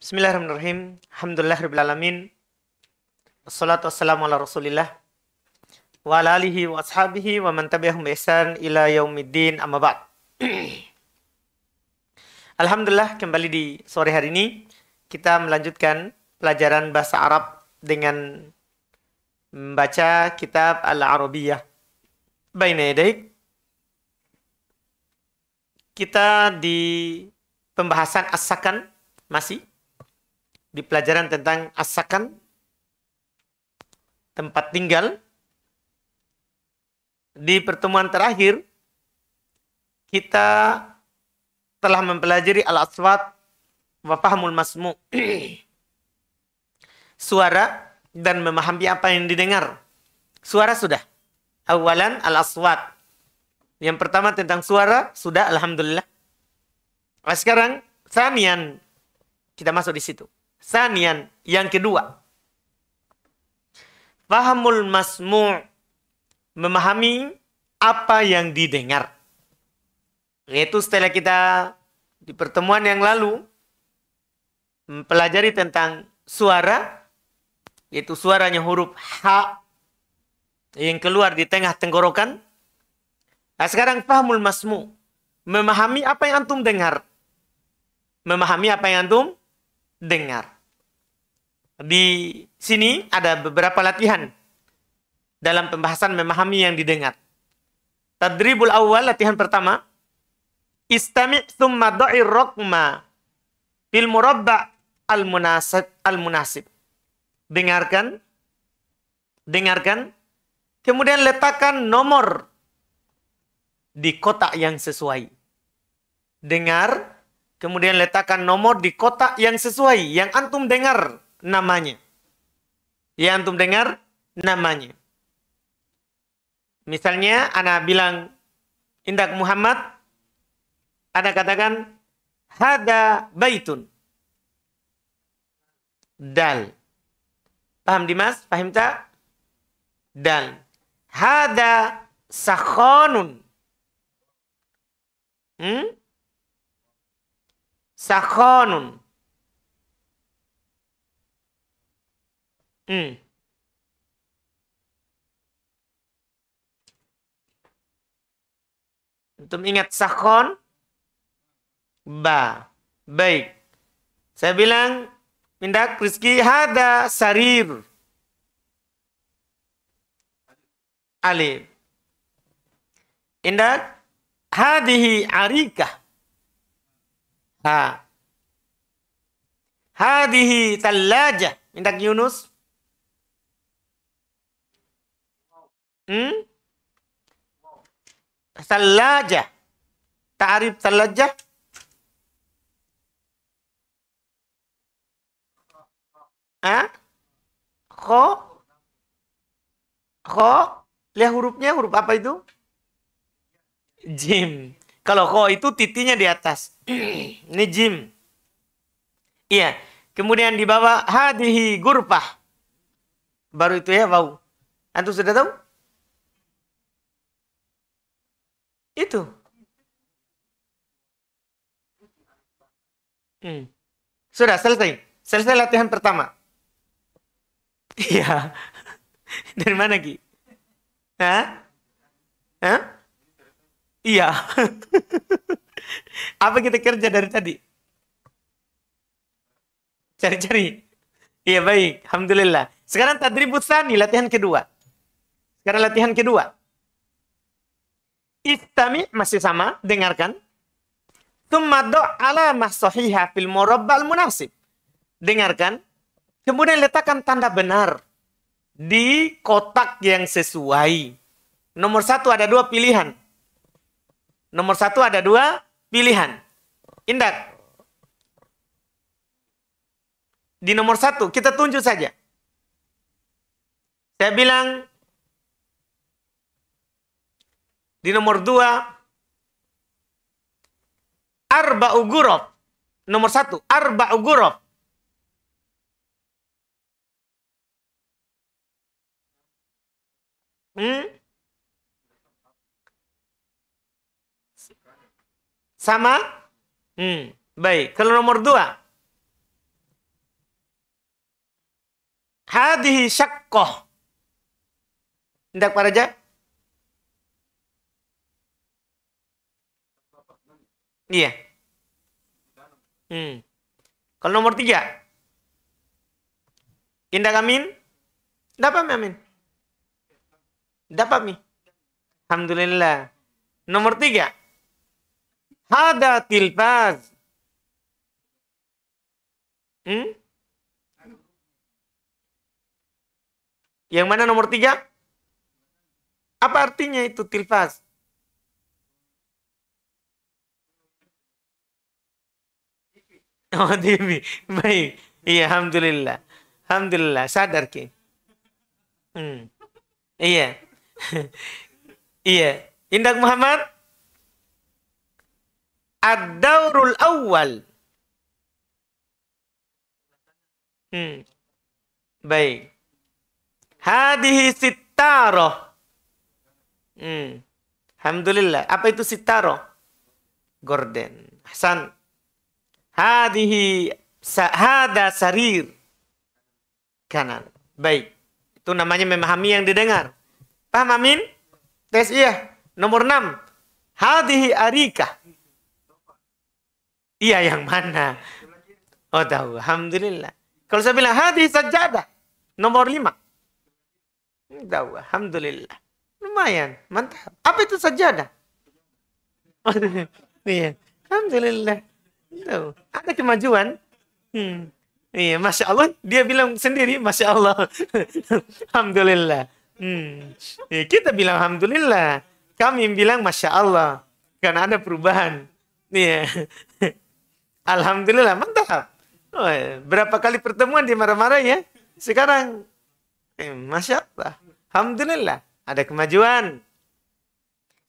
Bismillahirrahmanirrahim. alamin. Wassalatu wassalamu ala rasulillah. Wa ala alihi wa ashabihi wa man tabi'ahum ihsan ila yaumiddin amma ba'd. Alhamdulillah kembali di sore hari ini kita melanjutkan pelajaran bahasa Arab dengan membaca kitab Al-Arabiyah. Baina yadayk. Kita di pembahasan as-sakan masih di pelajaran tentang asakan tempat tinggal di pertemuan terakhir kita telah mempelajari al-aswat wa fahmul masmu suara dan memahami apa yang didengar suara sudah awalan al-aswat yang pertama tentang suara sudah alhamdulillah nah, sekarang samian kita masuk di situ Sanian, yang kedua. Fahamul masmu' memahami apa yang didengar. Yaitu setelah kita di pertemuan yang lalu mempelajari tentang suara, yaitu suaranya huruf H yang keluar di tengah tenggorokan. Nah, sekarang fahamul masmu' memahami apa yang antum dengar. Memahami apa yang antum dengar. Di sini ada beberapa latihan dalam pembahasan memahami yang didengar. Tadribul awal, latihan pertama. Istami' thumma do'i rokma fil murabba' al-munasib. Al -munasib. Dengarkan. Dengarkan. Kemudian letakkan nomor di kotak yang sesuai. Dengar Kemudian letakkan nomor di kotak yang sesuai, yang antum dengar namanya. Yang antum dengar namanya. Misalnya, anak bilang, Indak Muhammad, ada katakan, Hada baitun. Dal. Paham Dimas? Paham tak? Dal. Hada sakhonun. Hmm? sakhonun. Hmm. Untuk ingat sakhon? Ba. Baik. Saya bilang minta rizki hada sarir. Alif. Indah hadihi arikah. Ha. Hadihi talaja. Minta Yunus. Hmm? Talaja. Ta'rif talaja. Ha? Kho? Kho? Lihat hurufnya, huruf apa itu? Jim. Kalau kau itu titinya di atas. Ini jim. Iya. Kemudian di bawah hadihi gurpah. Baru itu ya bau. Antum sudah tahu? Itu. Hmm. Sudah selesai. Selesai latihan pertama. Iya. Dari mana Ki? Hah? Hah? Iya. Apa kita kerja dari tadi? Cari-cari. Iya baik, Alhamdulillah. Sekarang tadribut sani latihan kedua. Sekarang latihan kedua. Istami masih sama, dengarkan. Tumma ala masohiha fil murabbal munasib. Dengarkan. Kemudian letakkan tanda benar di kotak yang sesuai. Nomor satu ada dua pilihan. Nomor satu ada dua pilihan. Indah. Di nomor satu kita tunjuk saja. Saya bilang di nomor dua arba ugurof. Nomor satu arba ugurof. Hmm? Sama? Hmm, baik. Kalau nomor dua. Hadihi syakoh tidak para jah? Iya. Hmm. Kalau nomor tiga. Indah amin. Dapat amin. Dapat mi. Alhamdulillah. Nomor tiga. Hada tilfaz. Hmm? Yang mana nomor tiga? Apa artinya itu tilfaz? Oh, TV. Baik. Iya, Alhamdulillah. Alhamdulillah, sadar ke? Hmm. Iya. iya. Indak Muhammad? ad-daurul awal. Hmm. Baik. Hadihi sitaroh. Hmm. Alhamdulillah. Apa itu sitaroh? Gorden. Hasan. Hadihi sahada sarir. Kanan. Baik. Itu namanya memahami yang didengar. Paham Amin? Tes iya. Nomor 6. Hadihi arikah. Iya yang mana? Oh tahu, Alhamdulillah. Kalau saya bilang hadis sajadah, nomor lima. Tahu, Alhamdulillah. Lumayan, mantap. Apa itu sajadah? Oh, iya. Alhamdulillah. Tahu. Ada kemajuan. Hmm. Iya, Masya Allah. Dia bilang sendiri, Masya Allah. Alhamdulillah. Hmm. Iya, kita bilang Alhamdulillah. Kami bilang Masya Allah. Karena ada perubahan. Iya. Alhamdulillah, mantap. Oh, berapa kali pertemuan dia marah-marah ya? Sekarang, eh, Masya Allah. Alhamdulillah, ada kemajuan.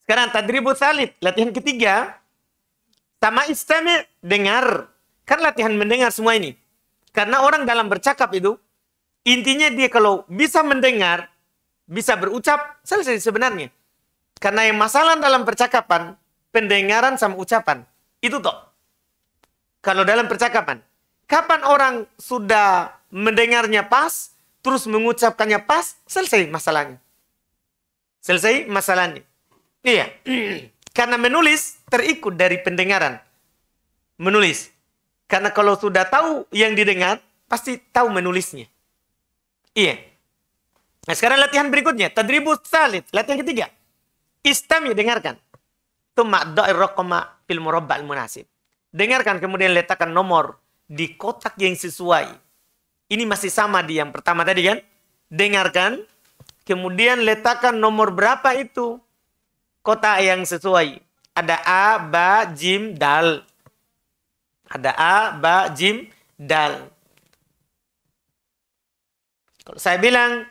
Sekarang tadribut salib, latihan ketiga. Sama istimewa dengar. Kan latihan mendengar semua ini. Karena orang dalam bercakap itu, intinya dia kalau bisa mendengar, bisa berucap, selesai sebenarnya. Karena yang masalah dalam percakapan, pendengaran sama ucapan. Itu toh. Kalau dalam percakapan, kapan orang sudah mendengarnya pas, terus mengucapkannya pas, selesai masalahnya. Selesai masalahnya. Iya. Karena menulis terikut dari pendengaran. Menulis. Karena kalau sudah tahu yang didengar, pasti tahu menulisnya. Iya. Nah, sekarang latihan berikutnya. Tadribu salit. Latihan ketiga. Istami, dengarkan. Tumak do'ir rokoma fil murabba'al munasib. Dengarkan kemudian letakkan nomor di kotak yang sesuai. Ini masih sama di yang pertama tadi kan? Dengarkan, kemudian letakkan nomor berapa itu kotak yang sesuai. Ada A, Ba, Jim, Dal. Ada A, Ba, Jim, Dal. Kalau saya bilang,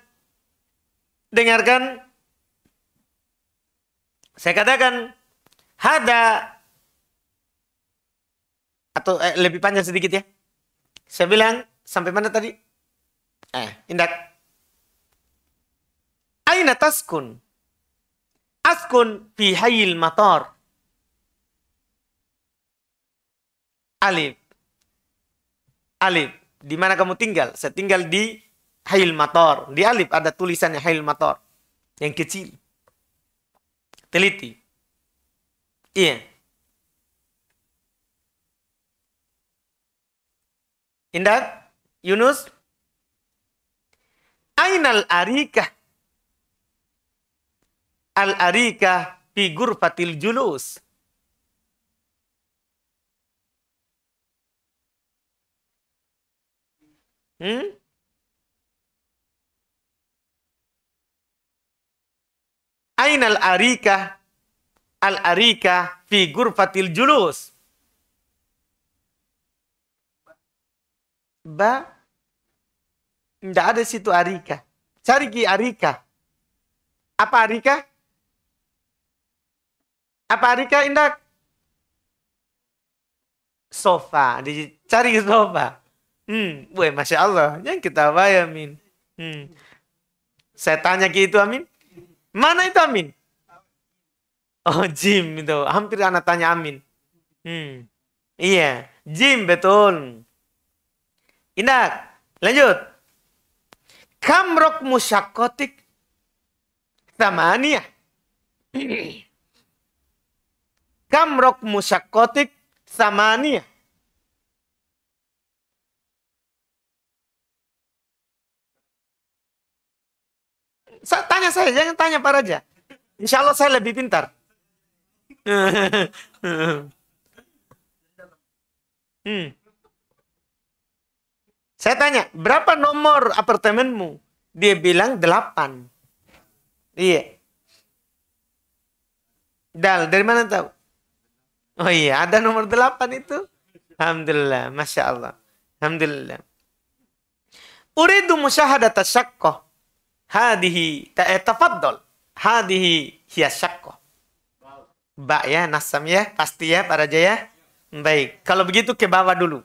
dengarkan, saya katakan, Hada atau eh, lebih panjang sedikit ya. Saya bilang sampai mana tadi? Eh, indak. Aina taskun? Askun fi hayil matar. Alif. Alif. Di mana kamu tinggal? Saya tinggal di Hayil Mator. Di Alif ada tulisannya Hayil Mator. Yang kecil. Teliti. Iya. Indah? Yunus? Ainal arika Al arika figur fatil julus. Hmm? Ainal arika Al arika figur fatil julus. ba tidak ada situ arika cari ki arika apa arika apa arika indak sofa Di dicari sofa hmm weh masya allah yang kita bayar, Min. hmm. saya tanya ki itu amin mana itu amin oh Jim itu hampir anak tanya amin hmm. iya Jim betul Indah. Lanjut. Kamrok musyakotik samaniyah. Kamrok musyakotik samaniyah. Sa tanya saya, jangan tanya Pak Raja. Insya Allah saya lebih pintar. hmm. Saya tanya, berapa nomor apartemenmu? Dia bilang delapan. Iya. Dal, dari mana tahu? Oh iya, ada nomor delapan itu. Alhamdulillah, Masya Allah. Alhamdulillah. Uridu musyahadata syakkoh. Hadihi ta'etafaddol. Eh, Hadihi hiya syakkoh. Ba ya, nasam ya, pasti ya, para jaya. Baik, kalau begitu ke bawah dulu.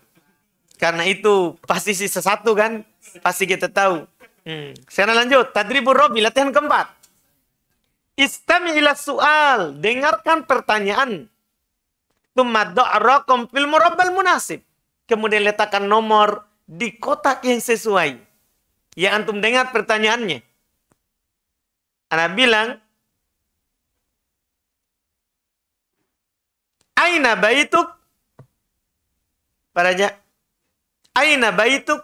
Karena itu pasti si sesatu kan? Pasti kita tahu. Hmm. Saya lanjut. Tadribur Robi, latihan keempat. ila su'al. Dengarkan pertanyaan. Tumadda'rakum fil murabbal munasib. Kemudian letakkan nomor di kotak yang sesuai. Ya antum dengar pertanyaannya. Anak bilang, Aina bayi baituk? Para Aina baituk?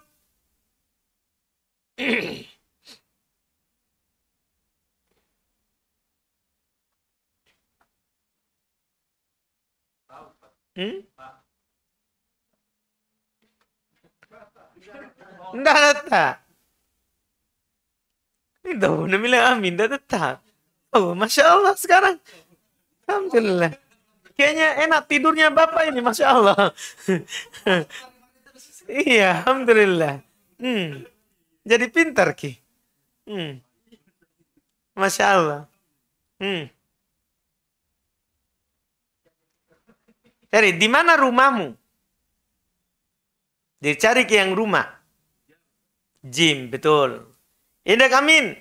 Hmm? Nda datta. Ini tahu namanya Amin, nda datta. Oh, Masya Allah sekarang. Alhamdulillah. Kayaknya enak tidurnya Bapak ini, Masya Allah. Iya, alhamdulillah. Hmm. Jadi pintar ki. Hmm. Masya Allah. Hmm. Dari di mana rumahmu? Dicari ke yang rumah. Jim, betul. Indah Amin.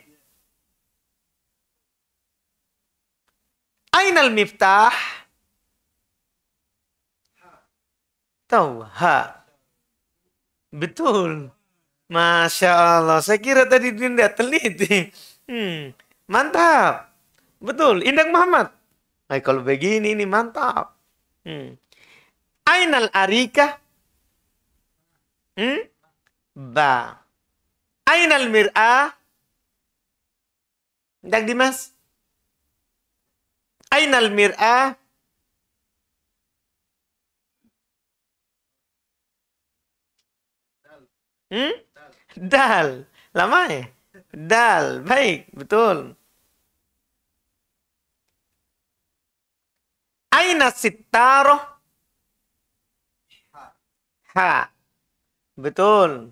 Ainal miftah? Tahu, ha. Betul. Masya Allah. Saya kira tadi Dinda teliti. Hmm, mantap. Betul. Indang Muhammad. Nah, kalau begini ini mantap. Hmm. Ainal arika? Hmm? Ba. Ainal mira, indak Dimas? Ainal mira. Hmm? Dal. Lama ya? Dal. Baik, betul. Aina sitaro, Ha. Betul.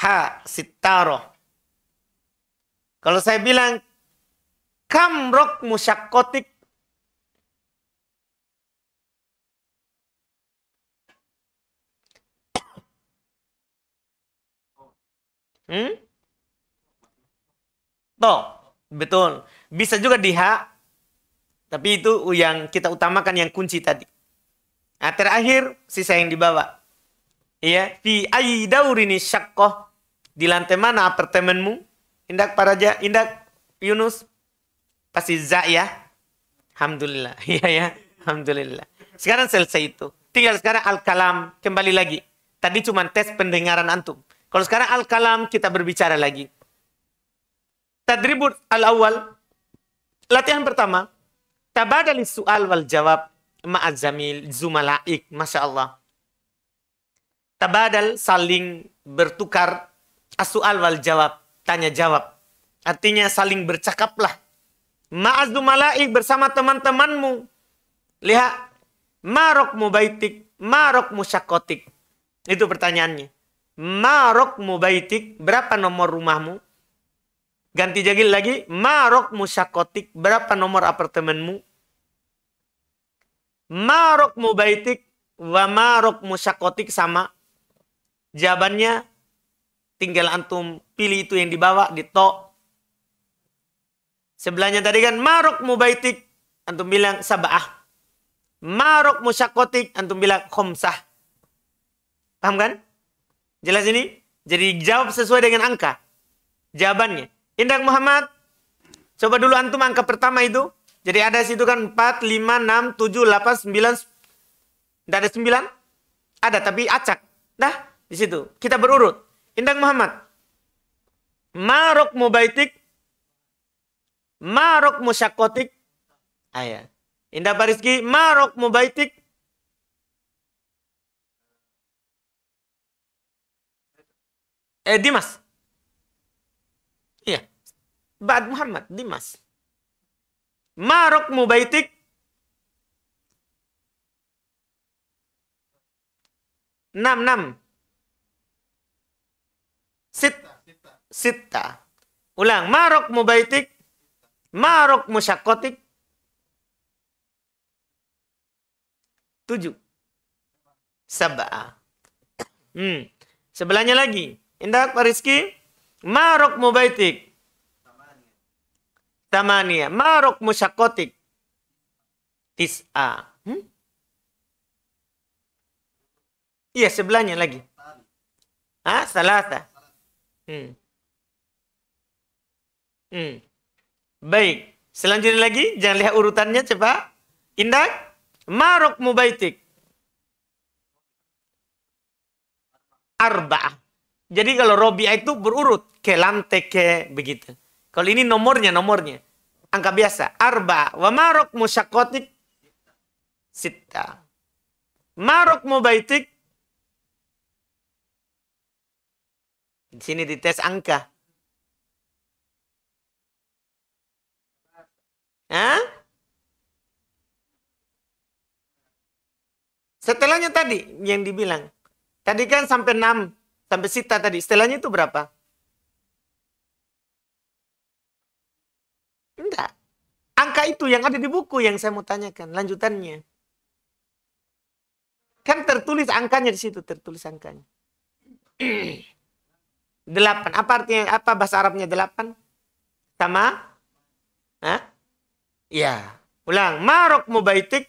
Ha, sitaro. Kalau saya bilang, kam rok musyakotik Hmm? Toh, betul. Bisa juga di tapi itu yang kita utamakan yang kunci tadi. Nah, terakhir sisa yang dibawa. Iya, fi aidaurini syakoh di lantai mana apartemenmu? Indak Paraja, Indak Yunus, pasti za ya. Alhamdulillah, iya ya, alhamdulillah. Sekarang selesai itu. Tinggal sekarang al kalam kembali lagi. Tadi cuma tes pendengaran antum. Kalau sekarang al-kalam kita berbicara lagi. Tadribut al-awwal. Latihan pertama. Tabadali su'al wal jawab ma'ad zumalaik. Masya Allah. Tabadal saling bertukar as-su'al wal jawab. Tanya jawab. Artinya saling bercakaplah. Ma'az bersama teman-temanmu. Lihat. Marok mubaitik, marok musyakotik. Itu pertanyaannya. Marok mubaitik, berapa nomor rumahmu? Ganti jagil lagi, marok musyakotik, berapa nomor apartemenmu? Marok mubaitik, wa marok musyakotik sama. Jawabannya, tinggal antum pilih itu yang dibawa di to. Sebelahnya tadi kan marok mubaitik, antum bilang sabah. Marok musyakotik, antum bilang khomsah. Paham kan? Jelas ini? Jadi jawab sesuai dengan angka. Jawabannya. Indah Muhammad, coba dulu antum angka pertama itu. Jadi ada situ kan 4, 5, 6, 7, 8, 9. Tidak ada 9? Ada, tapi acak. Dah, di situ. Kita berurut. Indah Muhammad. Marok mubaitik. Marok musyakotik. ayah. Ya. Indah Pariski. Marok mubaitik. Eh Dimas. Iya. Ba'd Muhammad, Dimas. Marok mubaitik. Enam, enam. Sit. Sitta. Ulang. Marok mubaitik. Marok musyakotik. Tujuh. Sabah. Hmm. Sebelahnya lagi. Indah Pak Rizky? Marok mubaitik. Tamania. Marok musyakotik. Tis a, hmm? Iya, sebelahnya lagi. Ah, salasa. Hmm. Hmm. Baik. Selanjutnya lagi, jangan lihat urutannya coba. Indah. Marok mubaitik. Arba'ah. Jadi kalau Robia itu berurut. Ke lantai ke begitu. Kalau ini nomornya, nomornya. Angka biasa. Arba. Wa marok musyakotik. Sita. Marok mubaitik. Di sini dites angka. Hah? Setelahnya tadi yang dibilang. Tadi kan sampai 6 sampai sita tadi. istilahnya itu berapa? Enggak. Angka itu yang ada di buku yang saya mau tanyakan. Lanjutannya. Kan tertulis angkanya di situ. Tertulis angkanya. Delapan. Apa artinya? Apa bahasa Arabnya delapan? Sama? Hah? Ya. Ulang. Marok mubaitik.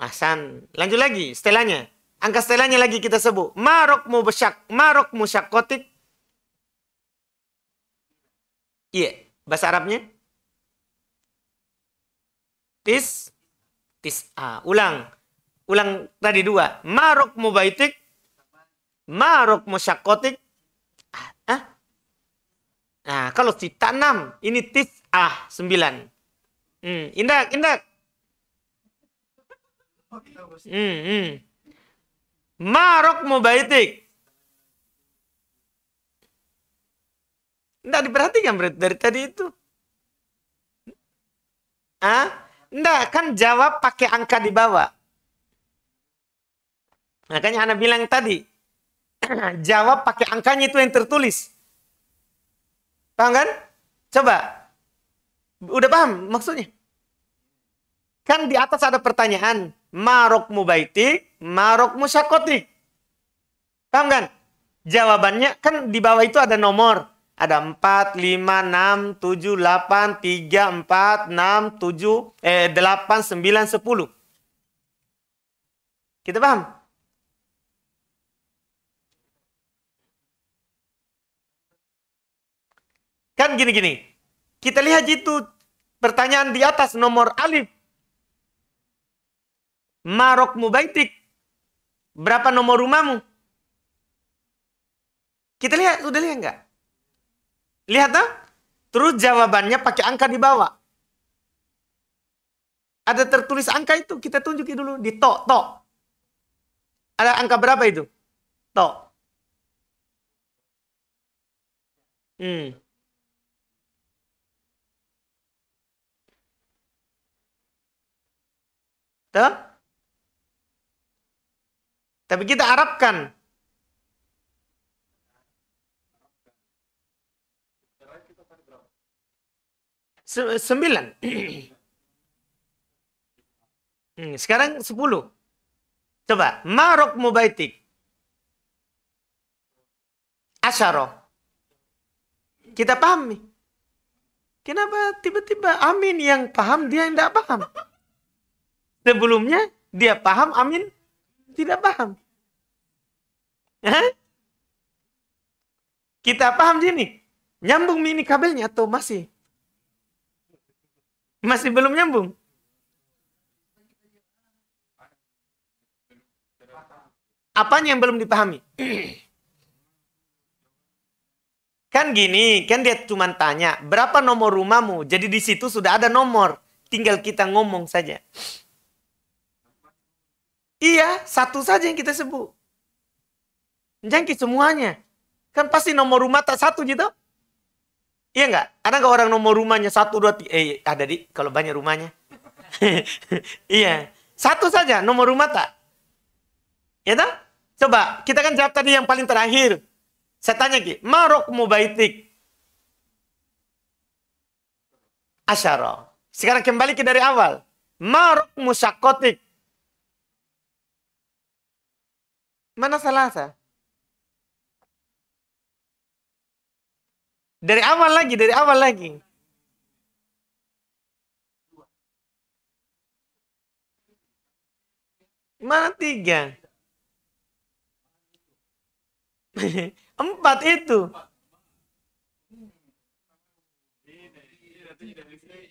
Asan. Lanjut lagi. Istilahnya. Angka setelahnya lagi kita sebut. Marok mu besyak, marok mu syakotik. Iya, yeah. bahasa Arabnya. Tis, tis a. Ulang, ulang tadi dua. Marok mu baitik, marok mu syakotik. Ah, ah. Nah, kalau si tanam ini tis ah sembilan. Hmm, indah, indah. Hmm, hmm. Marok mubaitik. Tidak diperhatikan berarti dari tadi itu. Ah, Tidak, kan jawab pakai angka di bawah. Makanya Ana bilang tadi, jawab pakai angkanya itu yang tertulis. Paham kan? Coba. Udah paham maksudnya? Kan di atas ada pertanyaan. Marok mubaitik marok musakotik. Paham kan? Jawabannya kan di bawah itu ada nomor. Ada 4, 5, 6, 7, 8, 3, 4, 6, 7, eh, 8, 9, 10. Kita paham? Kan gini-gini. Kita lihat itu pertanyaan di atas nomor alif. Marok mubaitik Berapa nomor rumahmu? Kita lihat, udah lihat nggak? Lihat tuh. Ah? Terus jawabannya pakai angka di bawah. Ada tertulis angka itu, kita tunjukin dulu di tok. tok. Ada angka berapa itu? Tok. Hmm. Tuh. Tapi kita harapkan sembilan. Hmm, sekarang sepuluh. Coba. Marok mubaitik. Asyaro. Kita pahami. Kenapa tiba-tiba amin yang paham dia yang tidak paham? Sebelumnya dia paham amin tidak paham. Kita paham sini. Nyambung mini kabelnya atau masih? Masih belum nyambung? apa yang belum dipahami? kan gini, kan dia cuma tanya, berapa nomor rumahmu? Jadi di situ sudah ada nomor, tinggal kita ngomong saja. Iya, satu saja yang kita sebut. Jangki semuanya. Kan pasti nomor rumah tak satu gitu. Iya enggak? Ada enggak orang nomor rumahnya satu dua tiga? Eh ada di kalau banyak rumahnya. iya, satu saja nomor rumah tak? Ya tak? Coba kita kan jawab tadi yang paling terakhir. Saya tanya ki, marok mubaitik. Asyara. Sekarang kembali ke dari awal. Marok musyakotik. Mana salasa? Dari awal lagi, dari awal lagi. Mana tiga? Empat itu.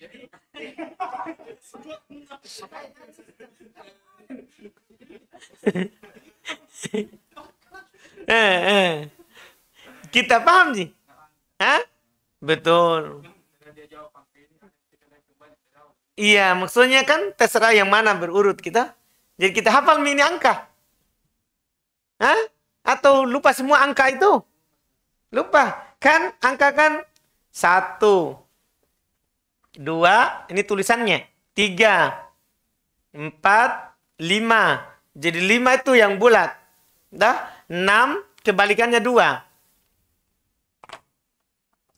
eh, eh. Kita paham sih? Hah? Betul. Iya, maksudnya kan terserah yang mana berurut kita. Jadi kita hafal mini angka. Hah? Atau lupa semua angka itu? Lupa. Kan angka kan satu, dua, ini tulisannya, tiga, empat, lima. Jadi lima itu yang bulat. Dah, enam, kebalikannya dua.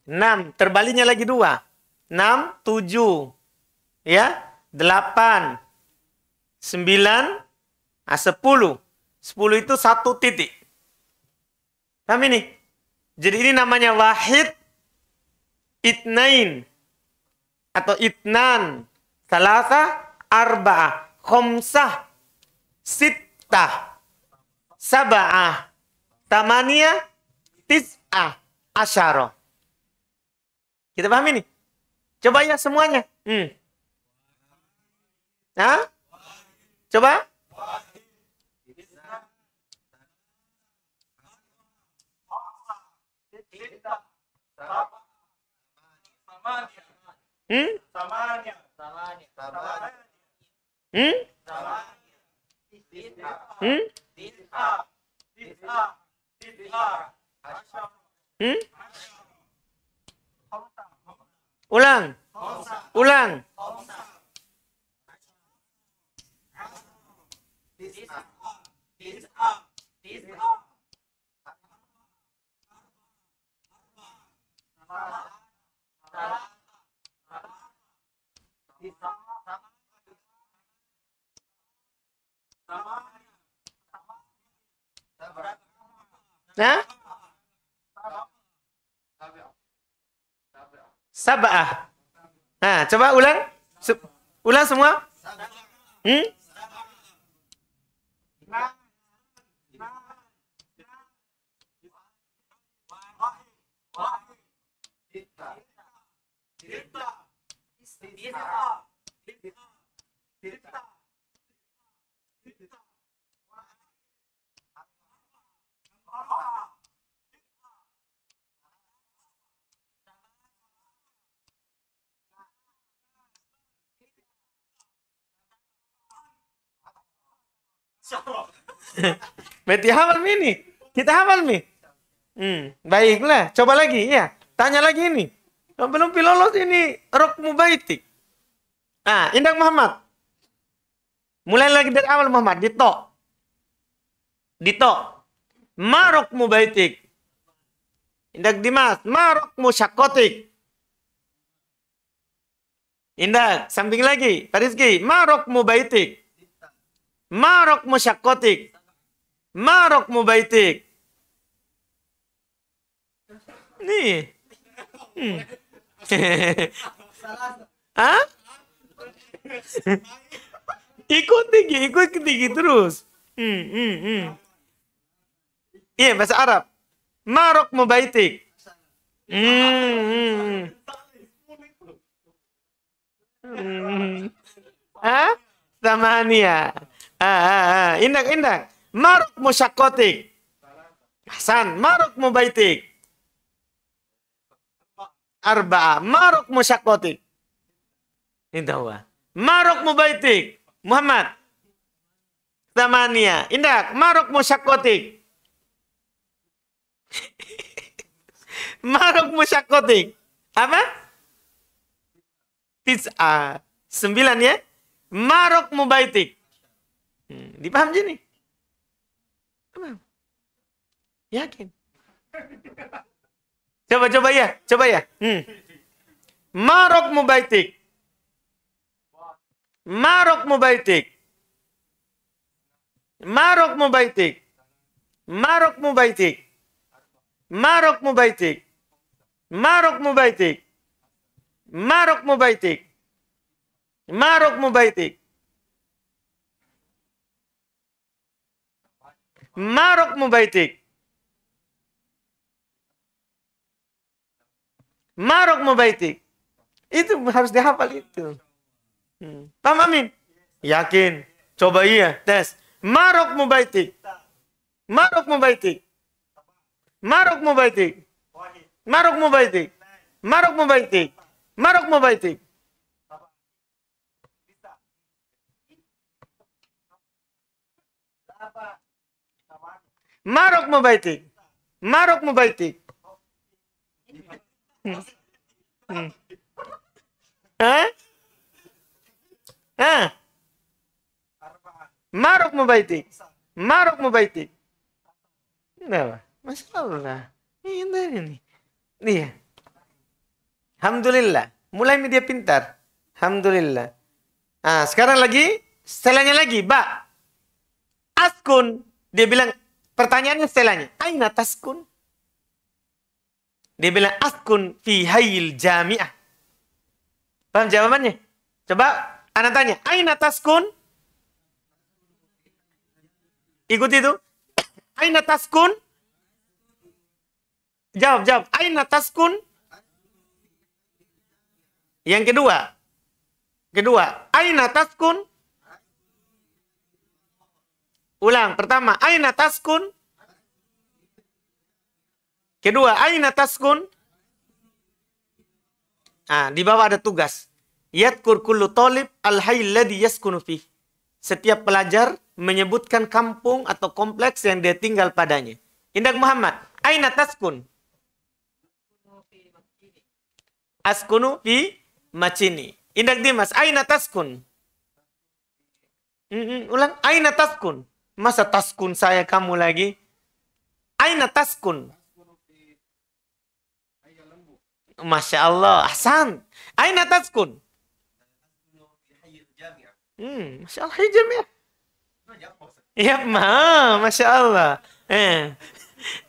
Enam, terbaliknya lagi dua. Enam, tujuh. Ya, delapan, sembilan, ah, sepuluh. Sepuluh itu satu titik. Paham ini? Jadi ini namanya wahid itnain atau itnan, salasa, arba'ah, khomsah, sittah, sabah, tamania, tis'ah, asyara. Kita paham ini? Coba ya semuanya. Hmm. Hah? Coba. Hmm? Samanya. Samanya. Samanya. Hmm? Samanya. Hmm? Hmm? Ulang. Ulang. Nah? Sabah. Nah, coba ulang. Sub ulang semua. Hmm? Kita kita Beti hafal ini. Kita hafal mi. Hmm, baiklah. Coba lagi ya. Tanya lagi ini. Belum pilolos ini rok mubaitik. Nah, Indah Muhammad. Mulai lagi dari awal Muhammad. Dito. Dito. Marok baitik Indak dimas. Marok syakotik Indak. Samping lagi. Rizky. Marok baitik, Marok syakotik, Marok baitik, Nih. Hmm. Hah? ikut tinggi, ikut tinggi terus. Hmm, hmm, hmm. Iya, yeah, bahasa Arab. Marok mubaitik. Hmm, hmm. hmm. Ah, tamania. Ah, ah, ah. Indah, indah. Marok musyakotik. Hasan, marok mubaitik. Arba, marok musyakotik. Indah, wah. Marok mubaitik. Muhammad. Tamania. Indak. Maruk musyakotik. Maruk musyakotik. Apa? Tis'a. Sembilan ya. Maruk mubaitik. Hmm, dipaham jadi? Paham. Yakin? Coba-coba ya. Coba ya. Hmm. Marok mubaitik. Marok mubaitik. Marok mubaitik. Marok mubaitik. Marok mubaitik. Marok mubaitik. Marok mubaitik. Marok mubaitik. Marok mubaitik. Marok mubaitik. Itu harus dihafal itu. Tamamin. Yakin. Cobaiya. Tes. Marok mubaitik. Marok mubaitik. Marok mubaitik. Marok mubaitik. Marok mubaitik. Marok mubaitik. Marok mubaitik. Marok mubaitik. Hah? Maruk mau ركن Maruk mau ركن بيتك Masalah. Ini ini Nih. Alhamdulillah mulai media pintar Alhamdulillah ah sekarang lagi setelahnya lagi ba askun dia bilang pertanyaannya setelahnya aina taskun dia bilang askun fi hayil jami'ah paham jawabannya coba Anak tanya, Aina taskun? ikuti itu. Aina taskun? Jawab, jawab. Aina taskun? Yang kedua. Kedua. Aina taskun? Ulang. Pertama, Aina taskun? Kedua, Aina taskun? Nah, di bawah ada tugas. Yadkur kullu talib al-hayy yaskunu fih. Setiap pelajar menyebutkan kampung atau kompleks yang dia tinggal padanya. Indak Muhammad, aina taskun? Askunu fi macini. Indak Dimas, aina taskun? Mm -mm, ulang, aina taskun? Masa taskun saya kamu lagi? Aina taskun? Masya Allah, Ahsan. Aina taskun? Hmm, Masya Allah hijam ya. Iya, ma, Masya Allah. Eh.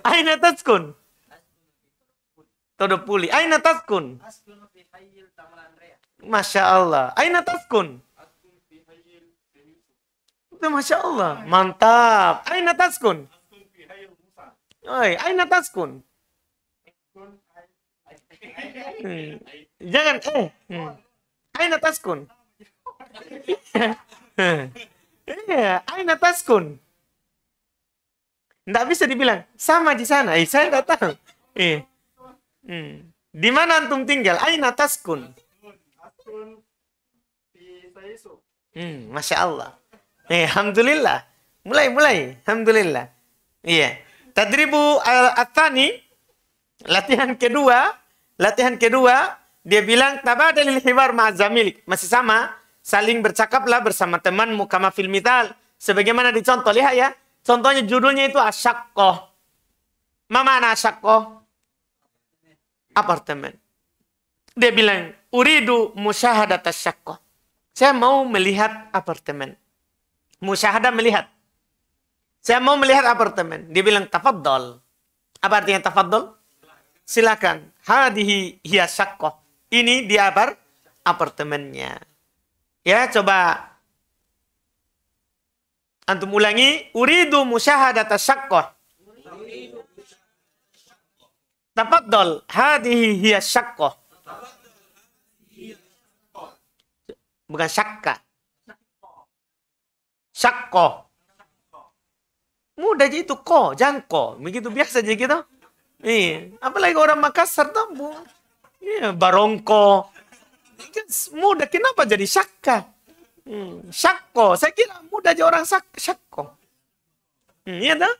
Aina taskun? Todo puli. Aina kun, Masya Allah. Aina kun, Itu Masya Allah. Mantap. Aina kun, Oi, aina kun, hmm. Jangan eh. Hmm. Aina kun Iya, aina taskun. Nggak bisa dibilang sama di sana. Eh, saya nggak tahu. Eh. Di mana antum tinggal? Aina taskun. Hmm, Masya Allah. Eh, Alhamdulillah. Mulai, mulai. Alhamdulillah. Iya. Tadribu al-atani. Latihan kedua. Latihan kedua. Dia bilang, tabadalil hibar Mazamilik Masih sama Saling bercakaplah bersama temanmu kama fil mital. Sebagaimana dicontoh. Lihat ya. Contohnya judulnya itu asyakko Mama anak asyakko Apartemen. Dia bilang, uridu musyahadat asyakko Saya mau melihat apartemen. Musyahadah melihat. Saya mau melihat apartemen. Dia bilang, tafaddal Apa artinya tafaddal Silakan. Hadihi hiya Ini dia apartemennya. Ya, coba antum ulangi uridu musyahadata syaqqah. Tafaddal hadihi hiya syaqqah. Bukan syakka. Syaqqah. Mudah aja itu ko, jangko. Begitu biasa aja gitu. Iya. Apalagi orang Makassar tuh. Iya, barongko. Kan muda kenapa jadi syakka? Hmm, syakko. Saya kira muda jadi orang syak syakko. Hmm, iya dah.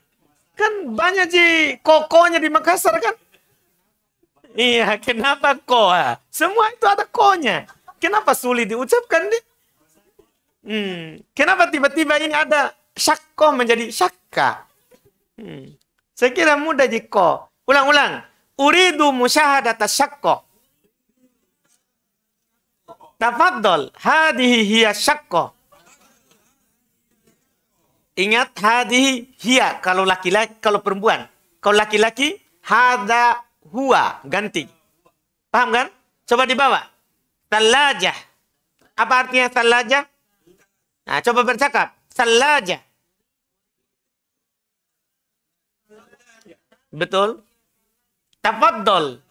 Kan banyak ji kokonya di Makassar kan? Iya, kenapa kok Semua itu ada konya. Kenapa sulit diucapkan nih Hmm, kenapa tiba-tiba ini ada syakko menjadi syakka? Hmm. Saya kira muda mudah jiko. Ulang-ulang. Uridu musyahadata syakko. Tafadol, hadihi hiya syakko. Ingat hadihi hiya kalau laki-laki, kalau perempuan. Kalau laki-laki, hada huwa, ganti. Paham kan? Coba dibawa. Salajah. Apa artinya salajah? Nah, coba bercakap. Salajah. Betul? Tafadol.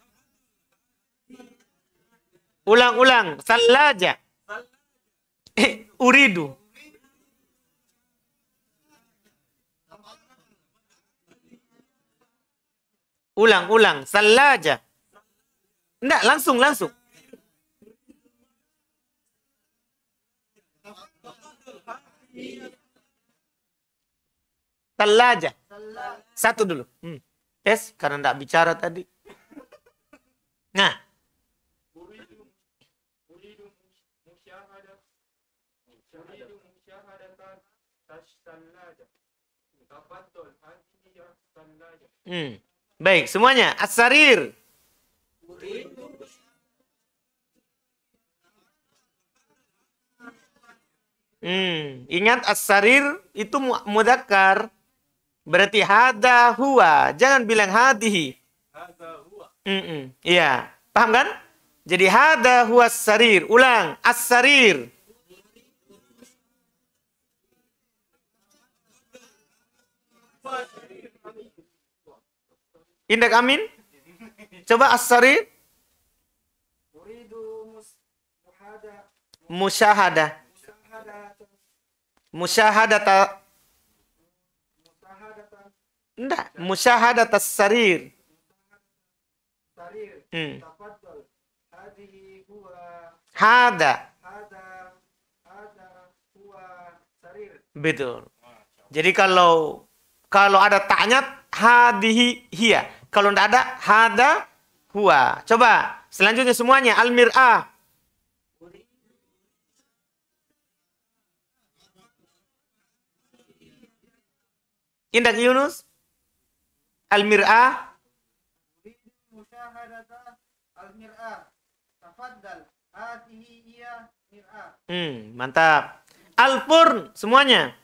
Ulang-ulang. Salaja. Eh, uridu. Ulang-ulang. Salaja. Enggak, langsung, langsung. Salaja. Satu dulu. Hmm. Tes, karena enggak bicara tadi. Nah. Hmm. Baik, semuanya. As-sarir. Hmm. Ingat as-sarir itu mudakar. Berarti hada huwa. Jangan bilang hadihi. Hada huwa. Iya. Paham kan? Jadi hada huwa sarir. Ulang. As-sarir. Indek amin? Coba as Musyahada. Musyahadah. Musyahadata. Tidak. musyahadata sarir. Hmm. Hada. Betul. Jadi kalau kalau ada tanya hadihi hiya. Kalau tidak ada, hada huwa. Coba selanjutnya semuanya al-mir'ah. Indah Yunus? Al-mir'ah. Hmm, mantap. Al-furn semuanya.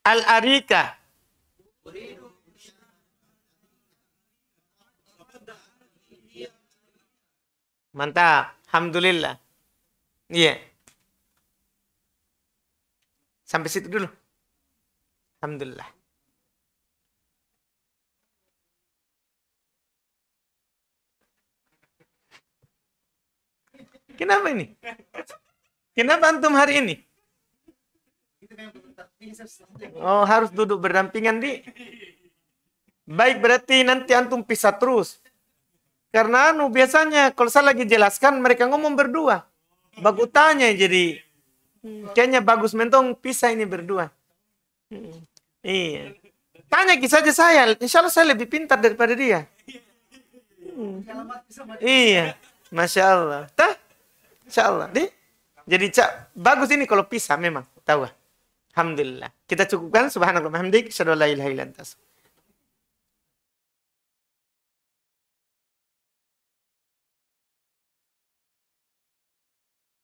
Al-Arika. Mantap. Alhamdulillah. Iya. Yeah. Sampai situ dulu. Alhamdulillah. Kenapa ini? Kenapa antum hari ini? Oh, harus duduk berdampingan di. Baik, berarti nanti antum pisah terus. Karena anu biasanya kalau saya lagi jelaskan mereka ngomong berdua. Bagus tanya jadi kayaknya bagus mentong pisah ini berdua. Iya. Tanya kisah aja saya, insya Allah saya lebih pintar daripada dia. Iya, masya Allah. Tah, insya Allah. Di? Jadi cak bagus ini kalau pisah memang, tahu. Alhamdulillah. Kita cukupkan subhanallah hamdik syadallah ilaha